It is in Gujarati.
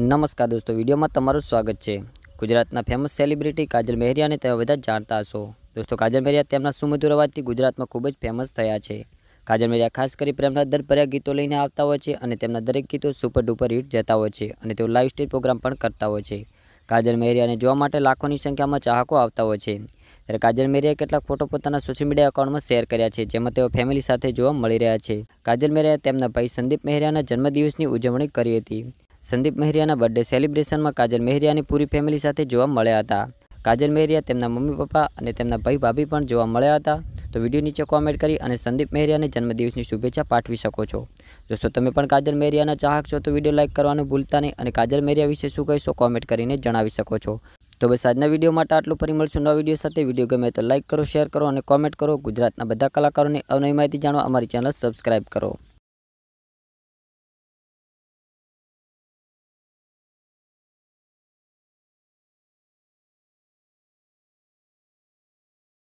નમસ્કાર દોસ્તો વિડીયોમાં તમારું સ્વાગત છે ગુજરાતના ફેમસ સેલિબ્રિટી કાજલ મહેરિયાને તમે બધા જાણતા હશો દોસ્તો કાજલ મહેરિયા તેમના સુમધુર અવાજથી ગુજરાતમાં ખૂબ જ ફેમસ થયા છે કાજલ મહેરિયા ખાસ કરી પ્રેમના દર ભર્યા ગીતો લઈને આવતા હોય છે અને તેમના દરેક ગીતો સુપર ડુપર હિટ જતા હોય છે અને તેઓ લાઇવ સ્ટેજ પ્રોગ્રામ પણ કરતા હોય છે કાજલ મહેરિયાને જોવા માટે લાખોની સંખ્યામાં ચાહકો આવતા હોય છે ત્યારે કાજલ મેરિયાએ કેટલાક ફોટો પોતાના સોશિયલ મીડિયા એકાઉન્ટમાં શેર કર્યા છે જેમાં તેઓ ફેમિલી સાથે જોવા મળી રહ્યા છે કાજલ મેરિયાએ તેમના ભાઈ સંદીપ મહેરિયાના જન્મદિવસની ઉજવણી કરી હતી સંદીપ મહેરિયાના બર્થડે સેલિબ્રેશનમાં કાજલ મહેરિયાની પૂરી ફેમિલી સાથે જોવા મળ્યા હતા કાજલ મહેરિયા તેમના મમ્મી પપ્પા અને તેમના ભાઈ ભાભી પણ જોવા મળ્યા હતા તો વિડીયો નીચે કોમેન્ટ કરી અને સંદીપ મહેરિયાને જન્મદિવસની શુભેચ્છા પાઠવી શકો છો દોસ્તો તમે પણ કાજલ મહેરિયાના ચાહક છો તો વિડીયો લાઇક કરવાનું ભૂલતા નહીં અને કાજલ મહેરિયા વિશે શું કહીશો કોમેન્ટ કરીને જણાવી શકો છો તો બસ આજના વિડીયો માટે આટલું ફરી મળશું નવા વિડીયો સાથે વિડીયો ગમે તો લાઇક કરો શેર કરો અને કોમેન્ટ કરો ગુજરાતના બધા કલાકારોને અવનવી માહિતી જાણવા અમારી ચેનલ સબસ્ક્રાઇબ કરો